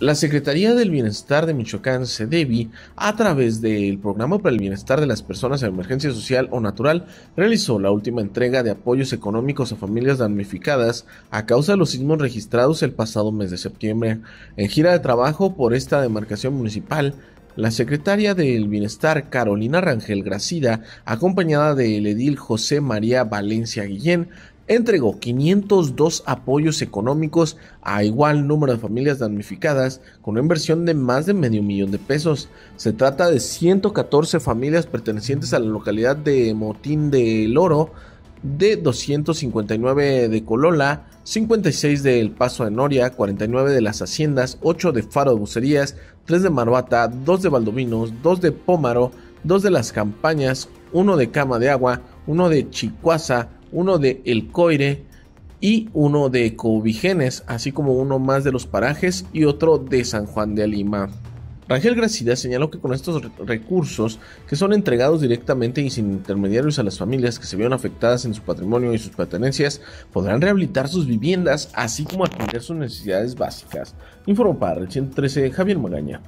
La Secretaría del Bienestar de Michoacán, Sedevi, a través del Programa para el Bienestar de las Personas en Emergencia Social o Natural, realizó la última entrega de apoyos económicos a familias damnificadas a causa de los sismos registrados el pasado mes de septiembre. En gira de trabajo por esta demarcación municipal, la secretaria del Bienestar Carolina Rangel Gracida, acompañada del edil José María Valencia Guillén, entregó 502 apoyos económicos a igual número de familias damnificadas con una inversión de más de medio millón de pesos. Se trata de 114 familias pertenecientes a la localidad de Motín del Oro, de 259 de Colola, 56 de El Paso de Noria, 49 de Las Haciendas, 8 de Faro de Bucerías, 3 de Marbata, 2 de Valdovinos, 2 de Pómaro, 2 de Las Campañas, 1 de Cama de Agua, 1 de Chicuaza, uno de El Coire y uno de Covigenes, así como uno más de los parajes y otro de San Juan de Alima. Rangel Gracida señaló que con estos recursos, que son entregados directamente y sin intermediarios a las familias que se vieron afectadas en su patrimonio y sus pertenencias, podrán rehabilitar sus viviendas, así como atender sus necesidades básicas, informó para el 113 Javier Magaña.